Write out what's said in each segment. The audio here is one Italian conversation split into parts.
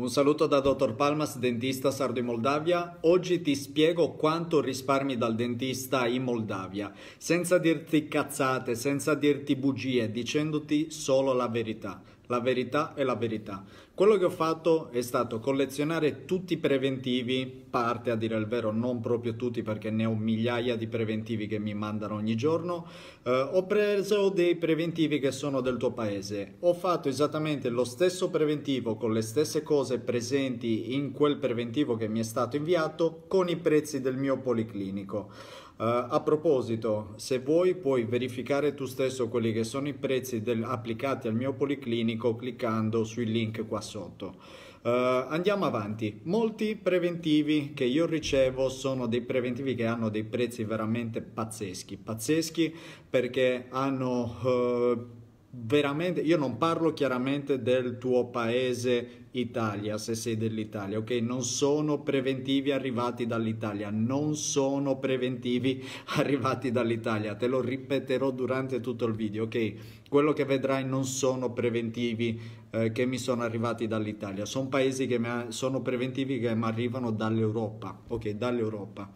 Un saluto da Dottor Palmas, dentista sardo in Moldavia. Oggi ti spiego quanto risparmi dal dentista in Moldavia, senza dirti cazzate, senza dirti bugie, dicendoti solo la verità. La verità è la verità. Quello che ho fatto è stato collezionare tutti i preventivi, parte a dire il vero non proprio tutti perché ne ho migliaia di preventivi che mi mandano ogni giorno, eh, ho preso dei preventivi che sono del tuo paese, ho fatto esattamente lo stesso preventivo con le stesse cose presenti in quel preventivo che mi è stato inviato con i prezzi del mio policlinico. Eh, a proposito, se vuoi puoi verificare tu stesso quelli che sono i prezzi del, applicati al mio policlinico cliccando sui link qua sotto. Uh, andiamo avanti. Molti preventivi che io ricevo sono dei preventivi che hanno dei prezzi veramente pazzeschi, pazzeschi perché hanno uh, veramente, io non parlo chiaramente del tuo paese Italia, se sei dell'Italia, ok? Non sono preventivi arrivati dall'Italia, non sono preventivi arrivati dall'Italia, te lo ripeterò durante tutto il video, ok? Quello che vedrai non sono preventivi eh, che mi sono arrivati dall'Italia, sono paesi che sono preventivi che mi arrivano dall'Europa, ok? Dall'Europa.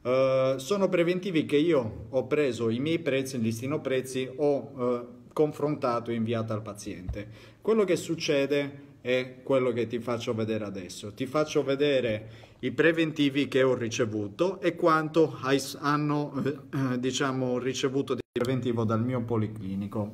Uh, sono preventivi che io ho preso i miei prezzi, il listino prezzi, ho uh, confrontato e inviato al paziente. Quello che succede è quello che ti faccio vedere adesso. Ti faccio vedere i preventivi che ho ricevuto e quanto hai, hanno eh, eh, diciamo, ricevuto di preventivo dal mio policlinico.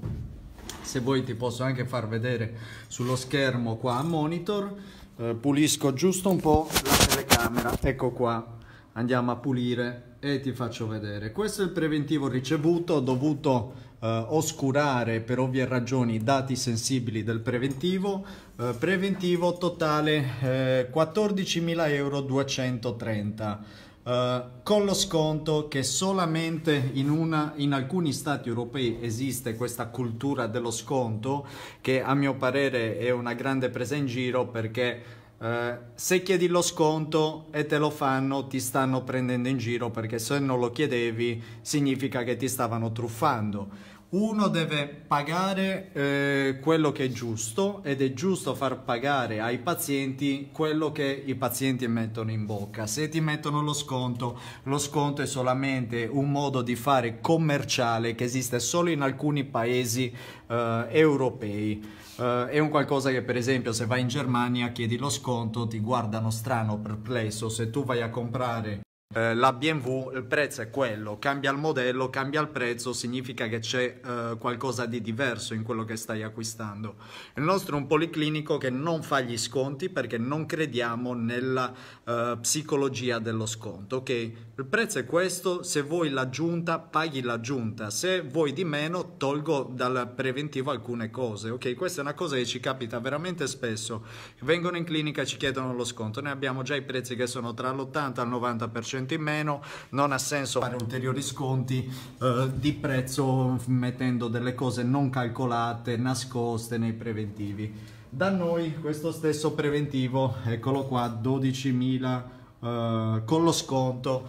Se vuoi ti posso anche far vedere sullo schermo qua a monitor. Eh, pulisco giusto un po' la telecamera. Ecco qua, andiamo a pulire e ti faccio vedere. Questo è il preventivo ricevuto dovuto eh, oscurare per ovvie ragioni i dati sensibili del preventivo, eh, preventivo totale eh, 14.230 euro. Uh, con lo sconto che solamente in, una, in, alcuni stati europei esiste questa cultura dello sconto che a mio parere è una grande presa in giro perché uh, se chiedi lo sconto e te lo fanno ti stanno prendendo in giro perché se non lo chiedevi significa che ti stavano truffando uno deve pagare eh, quello che è giusto ed è giusto far pagare ai pazienti quello che i pazienti mettono in bocca. Se ti mettono lo sconto, lo sconto è solamente un modo di fare commerciale che esiste solo in alcuni paesi eh, europei. Uh, è un qualcosa che per esempio se vai in Germania chiedi lo sconto ti guardano strano, perplesso, se tu vai a comprare eh, la BMW il prezzo è quello, cambia il modello, cambia il prezzo, significa che c'è eh, qualcosa di diverso in quello che stai acquistando. Il nostro è un policlinico che non fa gli sconti perché non crediamo nella eh, psicologia dello sconto. Ok, il prezzo è questo, se vuoi l'aggiunta paghi l'aggiunta, se vuoi di meno tolgo dal preventivo alcune cose. Ok, questa è una cosa che ci capita veramente spesso. Vengono in clinica e ci chiedono lo sconto, noi abbiamo già i prezzi che sono tra l'80 e il 90%. 10% in meno, non ha senso fare ulteriori sconti eh, di prezzo mettendo delle cose non calcolate, nascoste nei preventivi. Da noi questo stesso preventivo, eccolo qua, 12.000 eh, con lo sconto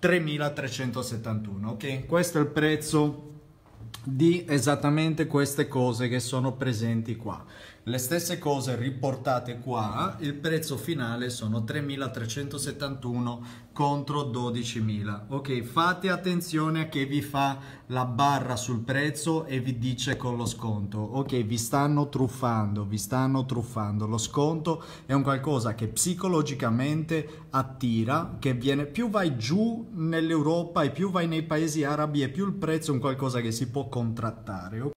3.371, ok? Questo è il prezzo di esattamente queste cose che sono presenti qua le stesse cose riportate qua, il prezzo finale sono 3.371 contro 12.000. Ok, fate attenzione a che vi fa la barra sul prezzo e vi dice con lo sconto. Ok, vi stanno truffando, vi stanno truffando. Lo sconto è un qualcosa che psicologicamente attira, che viene più vai giù nell'Europa e più vai nei paesi arabi e più il prezzo è un qualcosa che si può contrattare. Ok?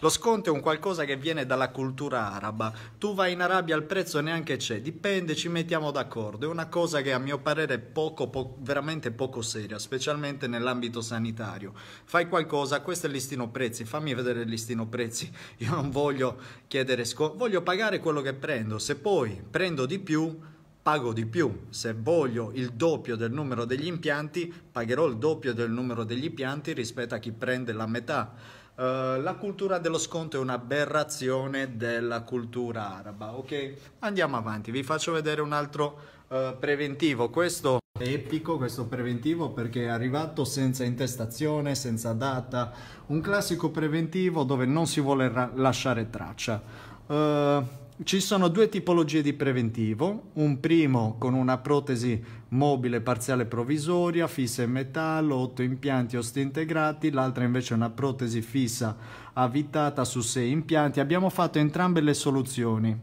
Lo sconto è un qualcosa che viene dalla cultura araba. Tu vai in Arabia, il prezzo neanche c'è, dipende, ci mettiamo d'accordo. È una cosa che a mio parere è poco, po veramente poco seria, specialmente nell'ambito sanitario. Fai qualcosa, questo è il listino prezzi, fammi vedere il listino prezzi. Io non voglio chiedere sconto, voglio pagare quello che prendo. Se poi prendo di più, pago di più. Se voglio il doppio del numero degli impianti, pagherò il doppio del numero degli impianti rispetto a chi prende la metà. Eh, la cultura dello sconto è un'aberrazione della cultura araba, ok? Andiamo avanti, vi faccio vedere un altro uh, preventivo. Questo è epico, questo preventivo, perché è arrivato senza intestazione, senza data. Un classico preventivo dove non si vuole lasciare traccia. Uh, ci sono due tipologie di preventivo, un primo con una protesi mobile parziale provvisoria, fissa in metallo, 8 impianti osteointegrati, l'altra invece è una protesi fissa avvitata su 6 impianti. Abbiamo fatto entrambe le soluzioni.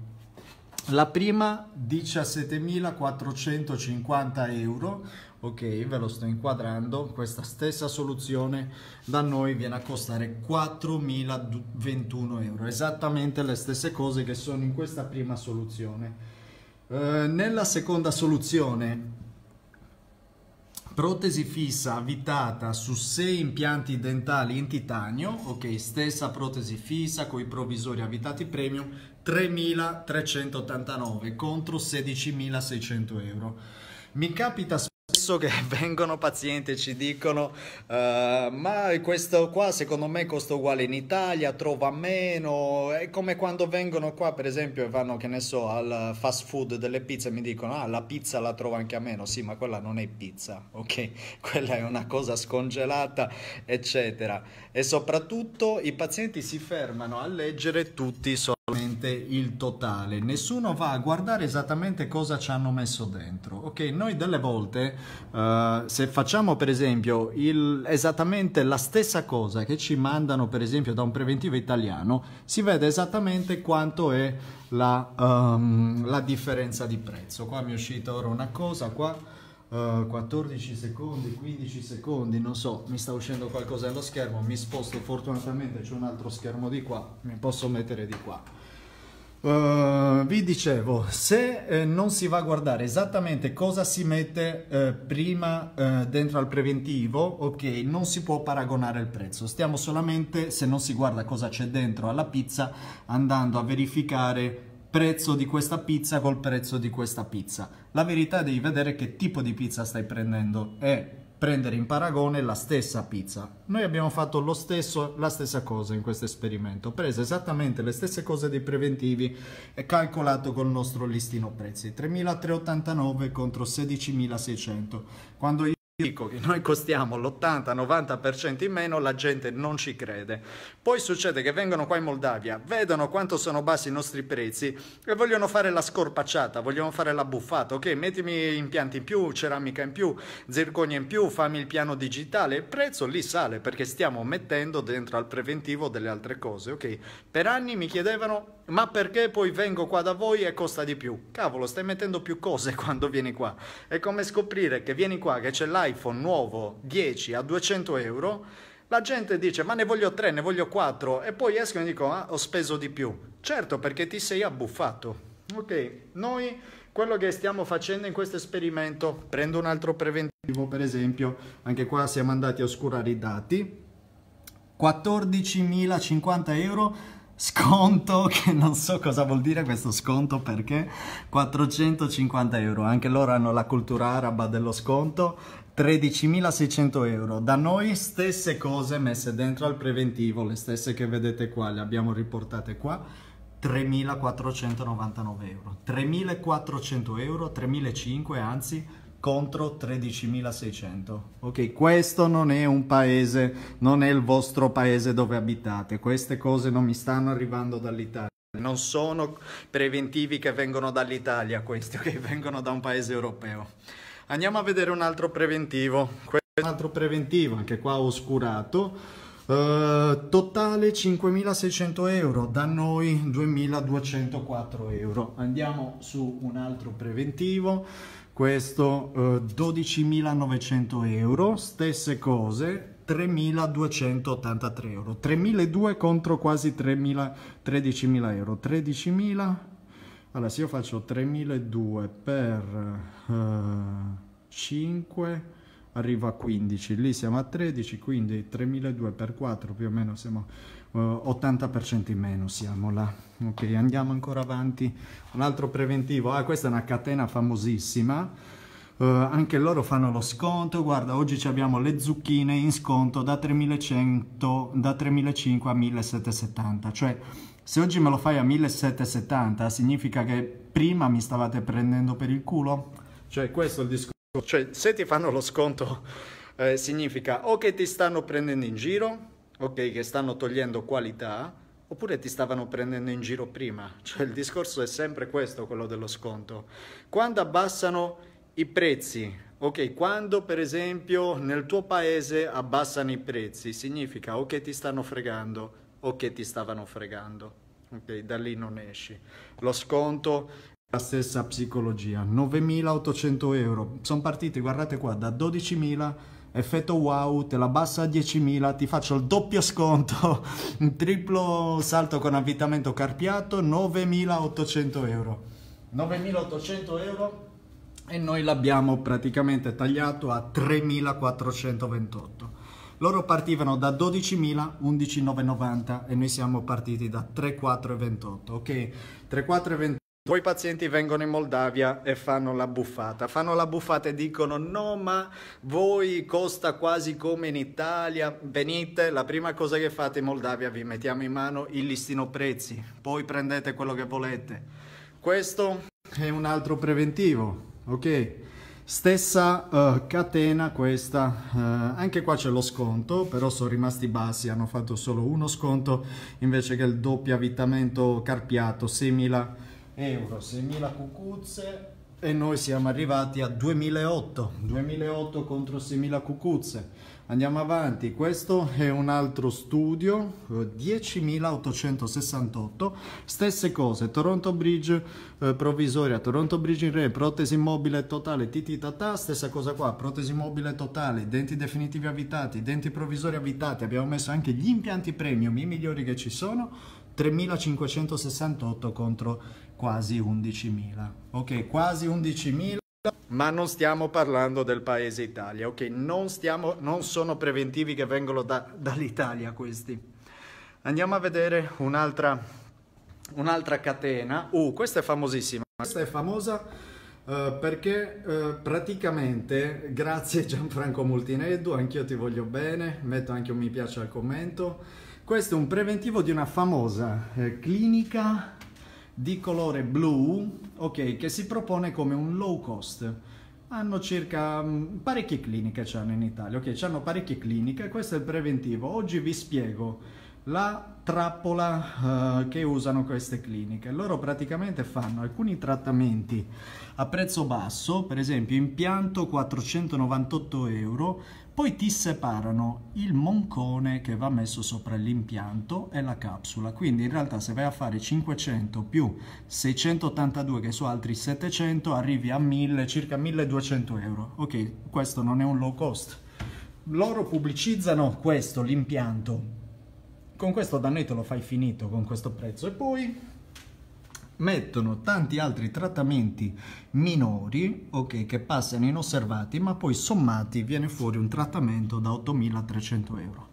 La prima 17.450 euro ok ve lo sto inquadrando questa stessa soluzione da noi viene a costare 4021 euro esattamente le stesse cose che sono in questa prima soluzione eh, nella seconda soluzione protesi fissa avvitata su 6 impianti dentali in titanio, ok, stessa protesi fissa con i provvisori avvitati premium, 3.389 contro 16.600 euro. Mi capita senso che vengono pazienti e ci dicono uh, ma questo qua secondo me costa uguale in Italia, trova meno, è come quando vengono qua per esempio e vanno che ne so al fast food delle pizze e mi dicono ah la pizza la trovo anche a meno, sì ma quella non è pizza, ok? Quella è una cosa scongelata eccetera e soprattutto i pazienti si fermano a leggere tutti i soldi il totale nessuno va a guardare esattamente cosa ci hanno messo dentro ok noi delle volte uh, se facciamo per esempio il, esattamente la stessa cosa che ci mandano per esempio da un preventivo italiano si vede esattamente quanto è la, um, la differenza di prezzo qua mi è uscita ora una cosa qua uh, eh, 14 secondi 15 secondi non so mi sta uscendo qualcosa dallo schermo mi sposto fortunatamente c'è un altro schermo di qua mi posso mettere di qua Uh, vi dicevo, se eh, non si va a guardare esattamente cosa si mette eh, prima eh, dentro al preventivo, ok, non si può paragonare il prezzo. Stiamo solamente, se non si guarda cosa c'è dentro alla pizza, andando a verificare prezzo di questa pizza col prezzo di questa pizza. La verità è devi vedere che tipo di pizza stai prendendo e prendere in paragone la stessa pizza. Noi abbiamo fatto lo stesso, la stessa cosa in questo esperimento, preso esattamente le stesse cose dei preventivi e calcolato col nostro listino prezzi, 3.389 contro 16.600. Quando io dico che noi costiamo l'80-90% in meno, la gente non ci crede. Poi succede che vengono qua in Moldavia, vedono quanto sono bassi i nostri prezzi e vogliono fare la scorpacciata, vogliono fare la buffata. Ok, mettimi impianti in più, ceramica in più, zirconia in più, fammi il piano digitale. Il prezzo lì sale perché stiamo mettendo dentro al preventivo delle altre cose. Ok, per anni mi chiedevano ma perché poi vengo qua da voi e costa di più? Cavolo, stai mettendo più cose quando vieni qua. È come scoprire che vieni qua, che c'è l'iPhone nuovo 10 a 200 euro, la gente dice ma ne voglio 3, ne voglio 4 e poi escono e dico ah, ho speso di più. Certo, perché ti sei abbuffato. Ok, noi quello che stiamo facendo in questo esperimento, prendo un altro preventivo per esempio, anche qua siamo andati a oscurare i dati, 14.050 euro sconto che non so cosa vuol dire questo sconto perché 450 euro anche loro hanno la cultura araba dello sconto 13.600 euro da noi stesse cose messe dentro al preventivo le stesse che vedete qua le abbiamo riportate qua 3.499 euro 3.400 euro 3.500 anzi contro 13.600. Ok, questo non è un paese, non è il vostro paese dove abitate, queste cose non mi stanno arrivando dall'Italia. Non sono preventivi che vengono dall'Italia questi, che okay? vengono da un paese europeo. Andiamo a vedere un altro preventivo. Questo è un altro preventivo, anche qua oscurato. Uh, totale 5.600 euro, da noi 2.204 euro. Andiamo su un altro preventivo questo eh, 12.900 euro, stesse cose, 3.283 euro, 3.200 contro quasi 3.000, 13.000 euro, 13.000, allora se io faccio 3.200 per eh, 5 arriva a 15, lì siamo a 13, quindi 3.200 per 4 più o meno siamo a 80% eh, in meno siamo là. Ok, andiamo ancora avanti. Un altro preventivo. Ah, questa è una catena famosissima. Uh, anche loro fanno lo sconto. Guarda, oggi abbiamo le zucchine in sconto da 3100 da 3500 a 1770. Cioè, se oggi me lo fai a 1770, significa che prima mi stavate prendendo per il culo? Cioè, questo è il discorso. Cioè, se ti fanno lo sconto eh, significa o che ti stanno prendendo in giro ok, che stanno togliendo qualità, oppure ti stavano prendendo in giro prima. Cioè il discorso è sempre questo, quello dello sconto. Quando abbassano i prezzi, ok, quando per esempio nel tuo paese abbassano i prezzi, significa o che ti stanno fregando o che ti stavano fregando. Ok, da lì non esci. Lo sconto la stessa psicologia, 9.800 euro. Sono partiti, guardate qua, da 12.000 effetto wow, te la bassa a 10.000, ti faccio il doppio sconto, un triplo salto con avvitamento carpiato, 9.800 euro. 9.800 euro e noi l'abbiamo praticamente tagliato a 3.428. Loro partivano da 12.000, 11.990 e noi siamo partiti da 3.428, ok? 3.428 i pazienti vengono in Moldavia e fanno la buffata. Fanno la buffata e dicono no, ma voi costa quasi come in Italia. Venite, la prima cosa che fate in Moldavia vi mettiamo in mano il listino prezzi, poi prendete quello che volete. Questo è un altro preventivo, ok? Stessa uh, catena questa, uh, anche qua c'è lo sconto, però sono rimasti bassi, hanno fatto solo uno sconto invece che il doppio avvitamento carpiato, simile euro, 6.000 cucuzze e noi siamo arrivati a 2008 2008 contro 6000 cucuzze andiamo avanti questo è un altro studio 10.868 eh, stesse cose Toronto Bridge eh, provvisoria Toronto Bridge in re protesi mobile totale titi tata stessa cosa qua protesi mobile totale denti definitivi avvitati denti provvisori avvitati abbiamo messo anche gli impianti premium i migliori che ci sono 3.568 contro quasi 11.000. Ok, quasi 11.000. Ma non stiamo parlando del paese Italia, ok? Non, stiamo, non sono preventivi che vengono da, dall'Italia questi. Andiamo a vedere un'altra, un'altra catena. Uh, questa è famosissima. Questa è famosa Uh, perché uh, praticamente, grazie Gianfranco Multineddu, anch'io ti voglio bene, metto anche un mi piace al commento, questo è un preventivo di una famosa eh, clinica di colore blu, ok, che si propone come un low cost. Hanno circa mh, mm, parecchie cliniche c'hanno in Italia, ok, c'hanno parecchie cliniche, questo è il preventivo. Oggi vi spiego la trappola eh, che usano queste cliniche. Loro praticamente fanno alcuni trattamenti a prezzo basso, per esempio impianto 498 euro, poi ti separano il moncone che va messo sopra l'impianto e la capsula. Quindi in realtà se vai a fare 500 più 682 che su altri 700 arrivi a 1000, circa 1200 euro. Ok, questo non è un low cost. Loro pubblicizzano questo, l'impianto, con questo dannetto lo fai finito con questo prezzo e poi mettono tanti altri trattamenti minori ok che passano inosservati ma poi sommati viene fuori un trattamento da 8.300 euro.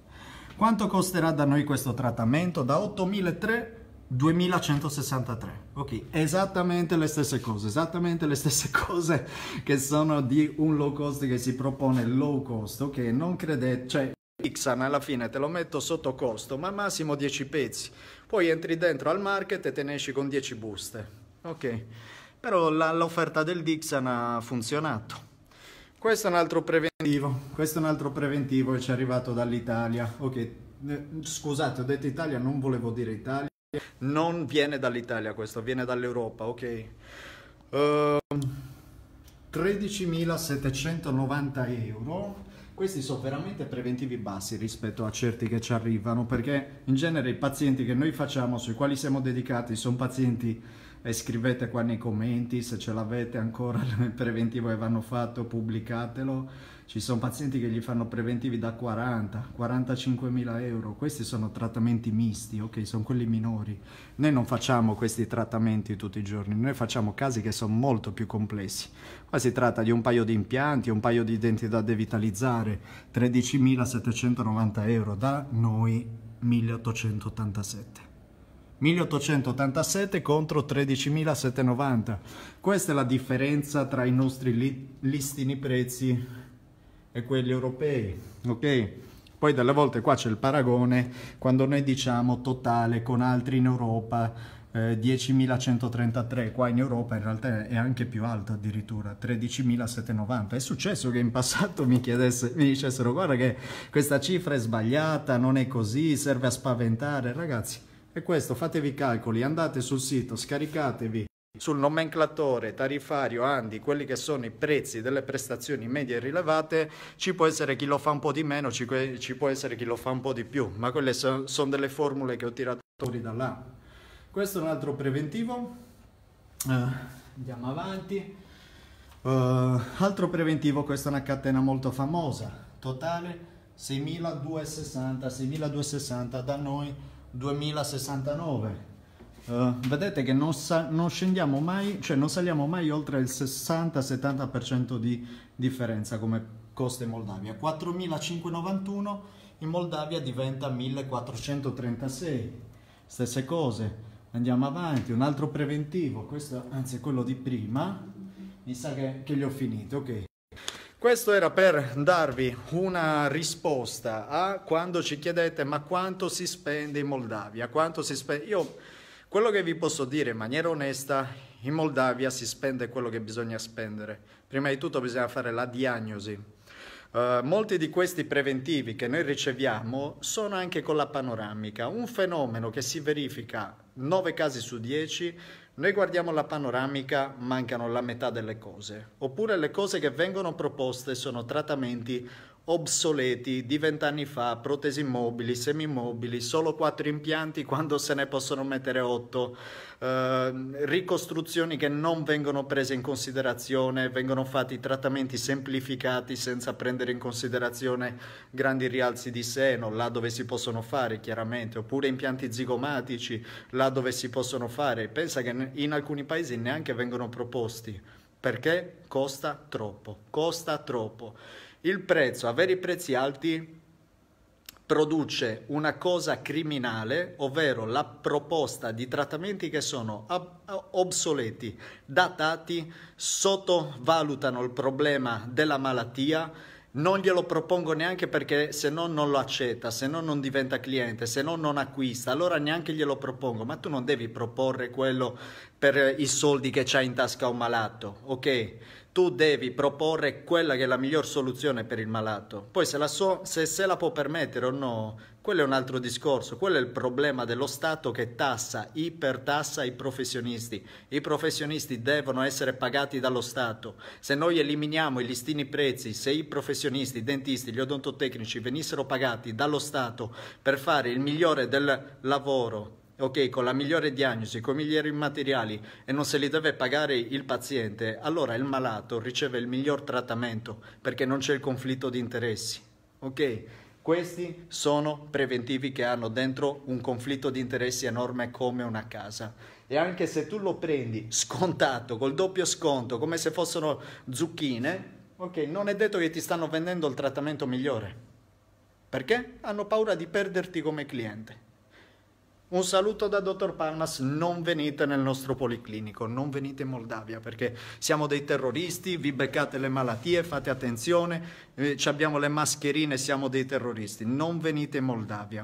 Quanto costerà da noi questo trattamento? Da 8.300 2163 ok esattamente le stesse cose esattamente le stesse cose che sono di un low cost che si propone low cost ok non credete cioè Ixan alla fine te lo metto sotto costo, ma massimo 10 pezzi. Poi entri dentro al market e te ne esci con 10 buste. Ok, però l'offerta del Dixon ha funzionato. Questo è un altro preventivo, questo è un altro preventivo che ci è arrivato dall'Italia. Ok, eh, scusate, ho detto Italia, non volevo dire Italia. Non viene dall'Italia questo, viene dall'Europa, ok. Uh, ehm, 13.790 euro questi sono veramente preventivi bassi rispetto a certi che ci arrivano, perché in genere i pazienti che noi facciamo, sui quali siamo dedicati, sono pazienti e scrivete qua nei commenti se ce l'avete ancora il preventivo che vanno fatto, pubblicatelo. Ci sono pazienti che gli fanno preventivi da 40, 45 mila euro. Questi sono trattamenti misti, ok? Sono quelli minori. Noi non facciamo questi trattamenti tutti i giorni, noi facciamo casi che sono molto più complessi. Qua si tratta di un paio di impianti, un paio di denti da devitalizzare, 13.790 euro da noi 1887. 1887 contro 13.790. Questa è la differenza tra i nostri li listini prezzi e quelli europei, ok? Poi delle volte qua c'è il paragone quando noi diciamo totale con altri in Europa eh, 10.133, qua in Europa in realtà è anche più alto addirittura, 13.790. È successo che in passato mi, chiedesse, mi dicessero guarda che questa cifra è sbagliata, non è così, serve a spaventare, ragazzi e questo fatevi i calcoli, andate sul sito, scaricatevi sul nomenclatore tarifario Andi quelli che sono i prezzi delle prestazioni medie rilevate ci può essere chi lo fa un po' di meno ci, ci può essere chi lo fa un po' di più ma quelle so, sono delle formule che ho tirato fuori da là questo è un altro preventivo uh, andiamo avanti uh, altro preventivo questa è una catena molto famosa totale 6.260 6.260 da noi 2069. Uh, eh, vedete che non, non, scendiamo mai, cioè non saliamo mai oltre il 60-70% di differenza come costa in Moldavia. 4.591 in Moldavia diventa 1.436. Stesse cose. Andiamo avanti, un altro preventivo, questo anzi quello di prima, mi sa che, che li ho finiti, ok. Questo era per darvi una risposta a quando ci chiedete ma quanto si spende in Moldavia, quanto si spende... Io quello che vi posso dire in maniera onesta, in Moldavia si spende quello che bisogna spendere. Prima di tutto bisogna fare la diagnosi, eh, molti di questi preventivi che noi riceviamo sono anche con la panoramica, un fenomeno che si verifica 9 casi su 10, noi guardiamo la panoramica, mancano la metà delle cose, oppure le cose che vengono proposte sono trattamenti obsoleti di vent'anni fa, protesi mobili, semimobili, solo quattro impianti quando se ne possono mettere otto, eh, ricostruzioni che non vengono prese in considerazione, vengono fatti trattamenti semplificati senza prendere in considerazione grandi rialzi di seno, là dove si possono fare chiaramente, oppure impianti zigomatici, là dove si possono fare. Pensa che in alcuni paesi neanche vengono proposti perché costa troppo, costa troppo il prezzo, avere i prezzi alti produce una cosa criminale, ovvero la proposta di trattamenti che sono obsoleti, datati, sottovalutano il problema della malattia, non glielo propongo neanche perché se no non lo accetta, se no non diventa cliente, se no non acquista, allora neanche glielo propongo, ma tu non devi proporre quello per i soldi che c'ha in tasca un malato, ok? Tu devi proporre quella che è la miglior soluzione per il malato. Poi se la, so, se, se la può permettere o no, quello è un altro discorso. Quello è il problema dello Stato che tassa, ipertassa i professionisti. I professionisti devono essere pagati dallo Stato. Se noi eliminiamo i listini prezzi, se i professionisti, i dentisti, gli odontotecnici venissero pagati dallo Stato per fare il migliore del lavoro ok, con la migliore diagnosi, con i migliori materiali e non se li deve pagare il paziente, allora il malato riceve il miglior trattamento perché non c'è il conflitto di interessi. Ok? Questi sono preventivi che hanno dentro un conflitto di interessi enorme come una casa. E anche se tu lo prendi scontato, col doppio sconto, come se fossero zucchine, ok, non è detto che ti stanno vendendo il trattamento migliore. Perché? Hanno paura di perderti come cliente. Un saluto da dottor Parnas, non venite nel nostro policlinico, non venite in Moldavia perché siamo dei terroristi, vi beccate le malattie, fate attenzione, eh, abbiamo le mascherine, siamo dei terroristi, non venite in Moldavia.